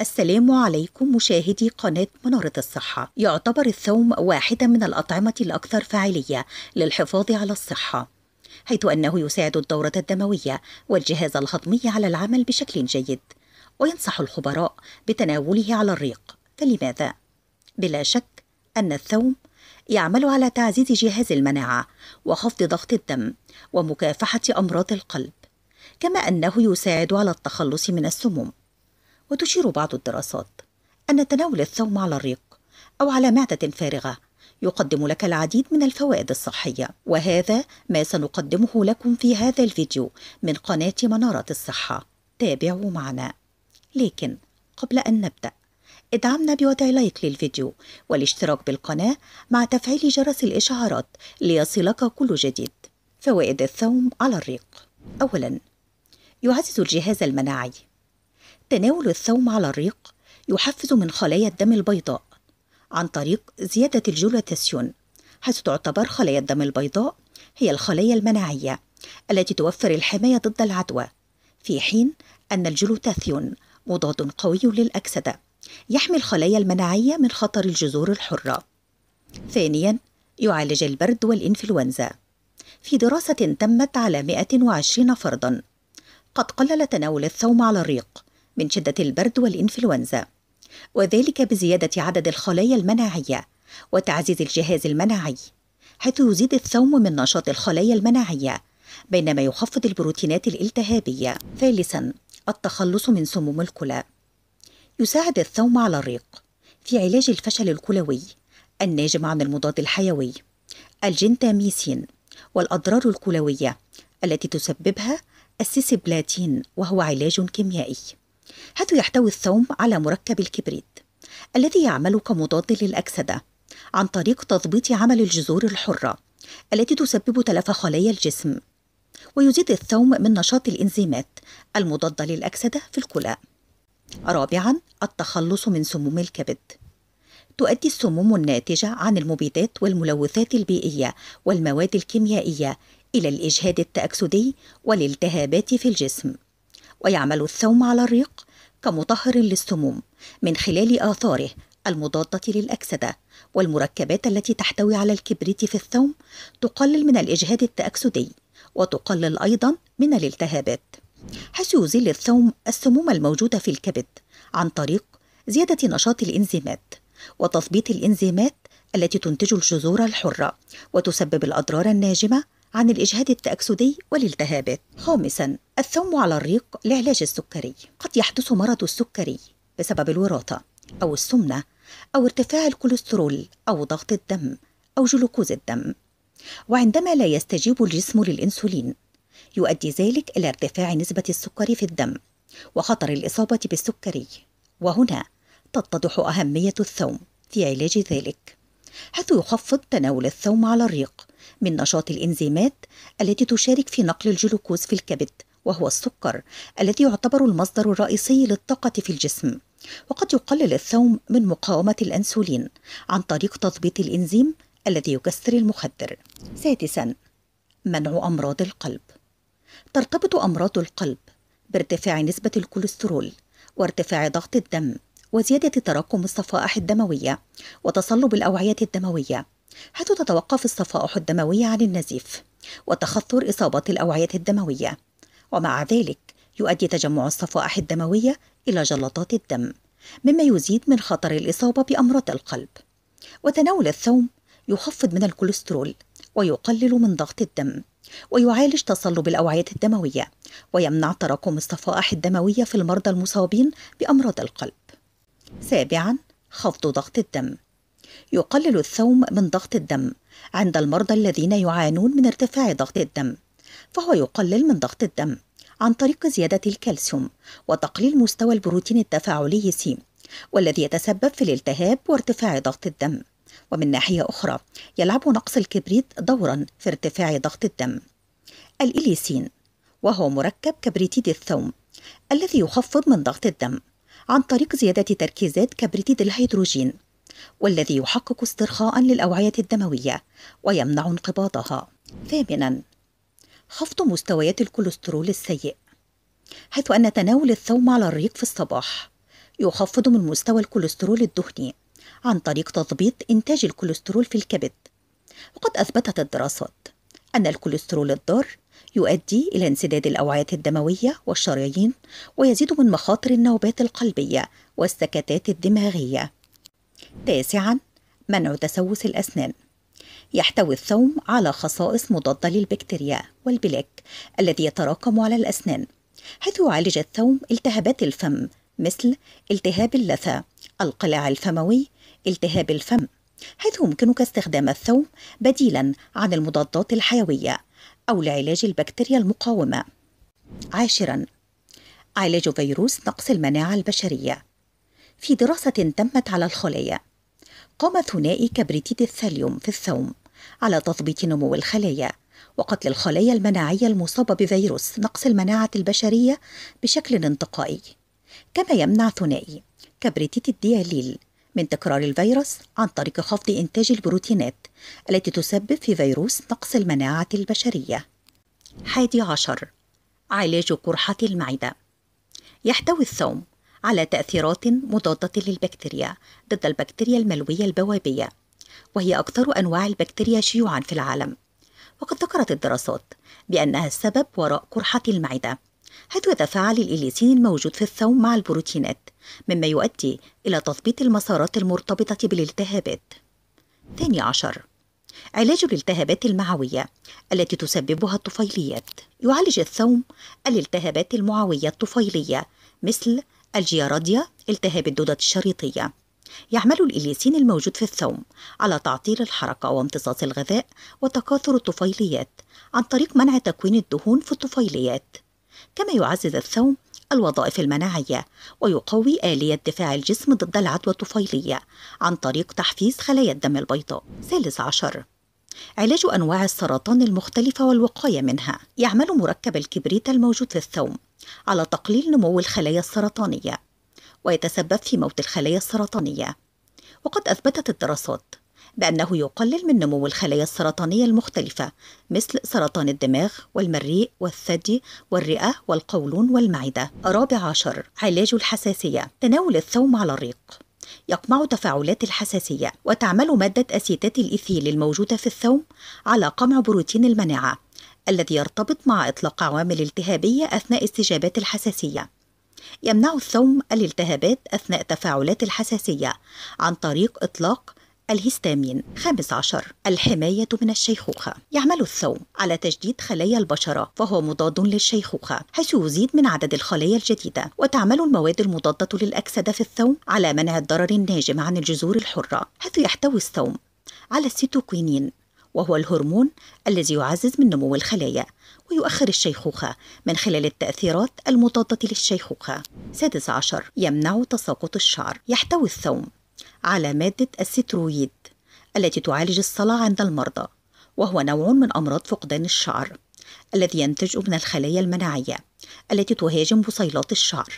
السلام عليكم مشاهدي قناة منارة الصحة يعتبر الثوم واحدة من الأطعمة الأكثر فاعلية للحفاظ على الصحة حيث أنه يساعد الدورة الدموية والجهاز الهضمي على العمل بشكل جيد وينصح الخبراء بتناوله على الريق فلماذا؟ بلا شك أن الثوم يعمل على تعزيز جهاز المناعة وخفض ضغط الدم ومكافحة أمراض القلب كما أنه يساعد على التخلص من السموم وتشير بعض الدراسات أن تناول الثوم على الريق أو على معدة فارغة يقدم لك العديد من الفوائد الصحية وهذا ما سنقدمه لكم في هذا الفيديو من قناة منارة الصحة تابعوا معنا لكن قبل أن نبدأ ادعمنا بوضع لايك للفيديو والاشتراك بالقناة مع تفعيل جرس الإشعارات ليصلك كل جديد فوائد الثوم على الريق أولا يعزز الجهاز المناعي تناول الثوم على الريق يحفز من خلايا الدم البيضاء عن طريق زيادة الجولاتاسيون حيث تعتبر خلايا الدم البيضاء هي الخلايا المناعية التي توفر الحماية ضد العدوى في حين أن الجلوتاثيون مضاد قوي للأكسدة يحمي الخلايا المناعية من خطر الجذور الحرة ثانياً يعالج البرد والإنفلونزا في دراسة تمت على 120 فردا قد قلل تناول الثوم على الريق من شدة البرد والإنفلونزا وذلك بزيادة عدد الخلايا المناعية وتعزيز الجهاز المناعي حيث يزيد الثوم من نشاط الخلايا المناعية بينما يخفض البروتينات الالتهابية ثالثا التخلص من سموم الكلى يساعد الثوم على الريق في علاج الفشل الكلوي الناجم عن المضاد الحيوي الجنتاميسين والأضرار الكلوية التي تسببها السيسبلاتين وهو علاج كيميائي حيث يحتوي الثوم على مركب الكبريت الذي يعمل كمضاد للأكسدة عن طريق تضبيط عمل الجذور الحرة التي تسبب تلف خلايا الجسم ويزيد الثوم من نشاط الإنزيمات المضادة للأكسدة في الكلى رابعا التخلص من سموم الكبد تؤدي السموم الناتجة عن المبيدات والملوثات البيئية والمواد الكيميائية إلى الإجهاد التأكسدي والالتهابات في الجسم ويعمل الثوم على الريق كمطهر للسموم من خلال آثاره المضادة للأكسدة والمركبات التي تحتوي على الكبريت في الثوم تقلل من الإجهاد التأكسدي وتقلل أيضا من الالتهابات حيث يزيل الثوم السموم الموجودة في الكبد عن طريق زيادة نشاط الإنزيمات وتثبيط الإنزيمات التي تنتج الجذور الحرة وتسبب الأضرار الناجمة عن الإجهاد التأكسدي والالتهابات خامساً الثوم على الريق لعلاج السكري قد يحدث مرض السكري بسبب الوراثة أو السمنة أو ارتفاع الكوليسترول أو ضغط الدم أو جلوكوز الدم وعندما لا يستجيب الجسم للإنسولين يؤدي ذلك إلى ارتفاع نسبة السكر في الدم وخطر الإصابة بالسكري وهنا تتضح أهمية الثوم في علاج ذلك حيث يخفض تناول الثوم على الريق من نشاط الإنزيمات التي تشارك في نقل الجلوكوز في الكبد وهو السكر الذي يعتبر المصدر الرئيسي للطاقة في الجسم وقد يقلل الثوم من مقاومة الأنسولين عن طريق تضبيط الإنزيم الذي يكسر المخدر سادسا منع أمراض القلب ترتبط أمراض القلب بارتفاع نسبة الكوليسترول وارتفاع ضغط الدم وزيادة تراكم الصفائح الدموية وتصلب الأوعية الدموية حيث تتوقف الصفائح الدموية عن النزيف وتخثر إصابات الأوعية الدموية ومع ذلك يؤدي تجمع الصفائح الدموية إلى جلطات الدم مما يزيد من خطر الإصابة بأمراض القلب وتناول الثوم يخفض من الكوليسترول ويقلل من ضغط الدم ويعالج تصلب الأوعية الدموية ويمنع تراكم الصفائح الدموية في المرضى المصابين بأمراض القلب سابعا خفض ضغط الدم يقلل الثوم من ضغط الدم عند المرضى الذين يعانون من ارتفاع ضغط الدم فهو يقلل من ضغط الدم عن طريق زيادة الكالسيوم وتقليل مستوى البروتين التفاعلي سي والذي يتسبب في الالتهاب وارتفاع ضغط الدم ومن ناحية أخرى يلعب نقص الكبريت دورا في ارتفاع ضغط الدم الإليسين وهو مركب كبريتيد الثوم الذي يخفض من ضغط الدم عن طريق زيادة تركيزات كبريتيد الهيدروجين والذي يحقق استرخاء للأوعية الدموية ويمنع انقباضها ثامنا خفض مستويات الكوليسترول السيء حيث أن تناول الثوم على الريق في الصباح يخفض من مستوى الكوليسترول الدهني عن طريق تضبيط إنتاج الكوليسترول في الكبد وقد أثبتت الدراسات أن الكوليسترول الضار يؤدي إلى انسداد الأوعية الدموية والشرايين ويزيد من مخاطر النوبات القلبية والسكتات الدماغية. تاسعاً منع تسوس الأسنان يحتوي الثوم على خصائص مضادة للبكتيريا والبلاك الذي يتراكم على الأسنان حيث يعالج الثوم التهابات الفم مثل التهاب اللثة القلاع الفموي التهاب الفم حيث يمكنك استخدام الثوم بديلا عن المضادات الحيوية أو لعلاج البكتيريا المقاومة عاشرا علاج فيروس نقص المناعة البشرية في دراسة تمت على الخلية قام ثنائي كبريتيد الثاليوم في الثوم على تثبيط نمو الخلايا وقتل الخلايا المناعية المصابة بفيروس نقص المناعة البشرية بشكل انتقائي كما يمنع ثنائي كبريتيد الدياليل من تكرار الفيروس عن طريق خفض إنتاج البروتينات التي تسبب في فيروس نقص المناعة البشرية حادي عشر علاج قرحة المعدة يحتوي الثوم على تأثيرات مضادة للبكتيريا ضد البكتيريا الملوية البوابية وهي أكثر أنواع البكتيريا شيوعا في العالم وقد ذكرت الدراسات بأنها السبب وراء قرحة المعدة حيث يتفاعل الإليسين الموجود في الثوم مع البروتينات مما يؤدي إلى تثبيط المسارات المرتبطة بالالتهابات ثاني عشر علاج الالتهابات المعوية التي تسببها الطفيليات يعالج الثوم الالتهابات المعوية الطفيلية مثل الجيارديا التهاب الدودة الشريطية يعمل الإليسين الموجود في الثوم على تعطيل الحركة وامتصاص الغذاء وتكاثر الطفيليات عن طريق منع تكوين الدهون في الطفيليات كما يعزز الثوم الوظائف المناعية ويقوي آلية دفاع الجسم ضد العدوى الطفيلية عن طريق تحفيز خلايا الدم البيضاء ثالث عشر علاج أنواع السرطان المختلفة والوقاية منها يعمل مركب الكبريت الموجود في الثوم على تقليل نمو الخلايا السرطانية ويتسبب في موت الخلايا السرطانية وقد أثبتت الدراسات بأنه يقلل من نمو الخلايا السرطانية المختلفة مثل سرطان الدماغ والمريء والثدي والرئة والقولون والمعدة رابع عشر علاج الحساسية تناول الثوم على الريق يقمع تفاعلات الحساسية وتعمل مادة أسيتات الإيثيل الموجودة في الثوم على قمع بروتين المناعة الذي يرتبط مع إطلاق عوامل التهابية أثناء استجابات الحساسية يمنع الثوم الالتهابات أثناء تفاعلات الحساسية عن طريق إطلاق الهستامين خامس عشر الحماية من الشيخوخة يعمل الثوم على تجديد خلايا البشرة وهو مضاد للشيخوخة حيث يزيد من عدد الخلايا الجديدة وتعمل المواد المضادة للأكسدة في الثوم على منع الضرر الناجم عن الجذور الحرة حيث يحتوي الثوم على السيتوكوينين وهو الهرمون الذي يعزز من نمو الخلايا ويؤخر الشيخوخة من خلال التأثيرات المضادة للشيخوخة سادس عشر يمنع تساقط الشعر يحتوي الثوم على مادة السترويد التي تعالج الصلع عند المرضى وهو نوع من أمراض فقدان الشعر الذي ينتج من الخلايا المناعية التي تهاجم بصيلات الشعر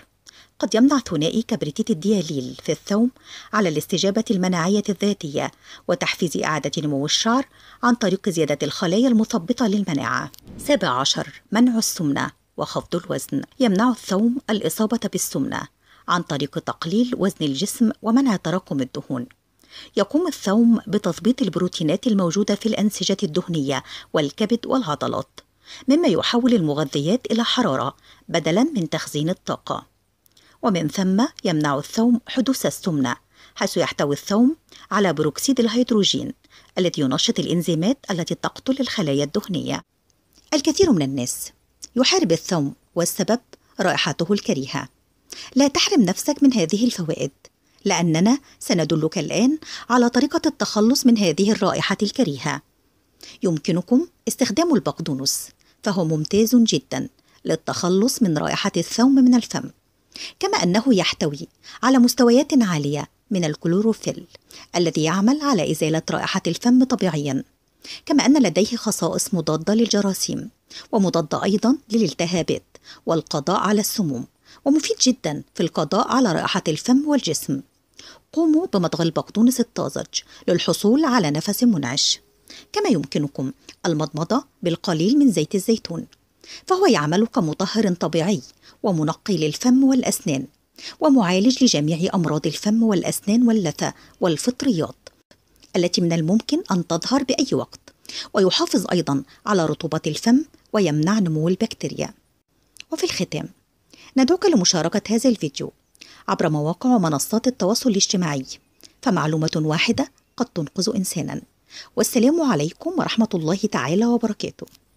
قد يمنع ثنائي كبريتيت الدياليل في الثوم على الاستجابة المناعية الذاتية وتحفيز إعادة نمو الشعر عن طريق زيادة الخلايا المثبطة للمناعة. 17 منع السمنة وخفض الوزن يمنع الثوم الإصابة بالسمنة عن طريق تقليل وزن الجسم ومنع تراكم الدهون يقوم الثوم بتثبيط البروتينات الموجوده في الانسجه الدهنيه والكبد والعضلات مما يحول المغذيات الى حراره بدلا من تخزين الطاقه ومن ثم يمنع الثوم حدوث السمنه حيث يحتوي الثوم على بروكسيد الهيدروجين الذي ينشط الانزيمات التي تقتل الخلايا الدهنيه الكثير من الناس يحارب الثوم والسبب رائحته الكريهه لا تحرم نفسك من هذه الفوائد لاننا سندلك الان على طريقه التخلص من هذه الرائحه الكريهه يمكنكم استخدام البقدونس فهو ممتاز جدا للتخلص من رائحه الثوم من الفم كما انه يحتوي على مستويات عاليه من الكلوروفيل الذي يعمل على ازاله رائحه الفم طبيعيا كما ان لديه خصائص مضاده للجراثيم ومضاده ايضا للالتهابات والقضاء على السموم ومفيد جدا في القضاء على رائحة الفم والجسم قوموا بمضغ البقدونس الطازج للحصول على نفس منعش كما يمكنكم المضمضة بالقليل من زيت الزيتون فهو يعمل كمطهر طبيعي ومنقي للفم والأسنان ومعالج لجميع أمراض الفم والأسنان واللثة والفطريات التي من الممكن أن تظهر بأي وقت ويحافظ أيضا على رطوبة الفم ويمنع نمو البكتيريا وفي الختام ندعوك لمشاركة هذا الفيديو عبر مواقع ومنصات التواصل الاجتماعي فمعلومة واحدة قد تنقذ إنسانا والسلام عليكم ورحمة الله تعالى وبركاته